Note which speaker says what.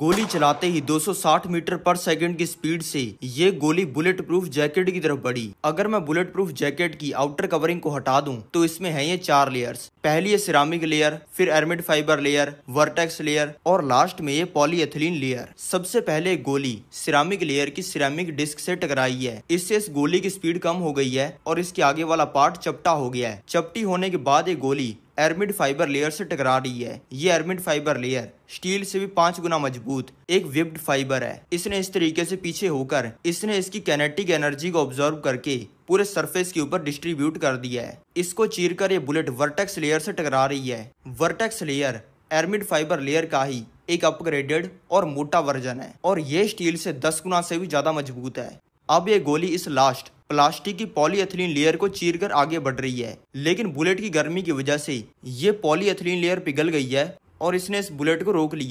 Speaker 1: गोली चलाते ही 260 मीटर पर सेकंड की स्पीड से ये गोली बुलेट प्रूफ जैकेट की तरफ बढ़ी अगर मैं बुलेट प्रूफ जैकेट की आउटर कवरिंग को हटा दूं तो इसमें है ये चार लेयर्स पहली ये सिरामिक लेयर फिर aramid fibre layer vertex layer और लास्ट में ये पॉलीएथिलीन लेयर सबसे पहले गोली सिरामिक लेयर की सिरामिक डिस्क से टकराई है इससे इस गोली की स्पीड कम हो गई है और इसके आगे वाला पार्ट चपटा हो गया है चपटी होने के बाद ये गोली एरमिड फाइबर लेयर से टकरा रही है ये एरमिड फाइबर लेयर स्टील से भी पांच गुना मजबूत एक विप्ड फाइबर है इसने इस तरीके से पीछे होकर इसने इसकी कैनेटिक एनर्जी को ऑब्जॉर्व करके पूरे सरफेस के ऊपर डिस्ट्रीब्यूट कर दिया है इसको चीर कर ये बुलेट वर्टेक्स लेयर से टकरा रही है vertex layer aramid fibre layer का ही एक अपग्रेडेड और मोटा वर्जन है और ये स्टील से दस गुना से भी ज्यादा मजबूत है अब ये गोली इस लास्ट प्लास्टिक की पॉलीएथिलीन लेयर को चीरकर आगे बढ़ रही है लेकिन बुलेट की गर्मी की वजह से ये पॉलीएथिलीन लेयर पिघल गई है और इसने इस बुलेट को रोक लिया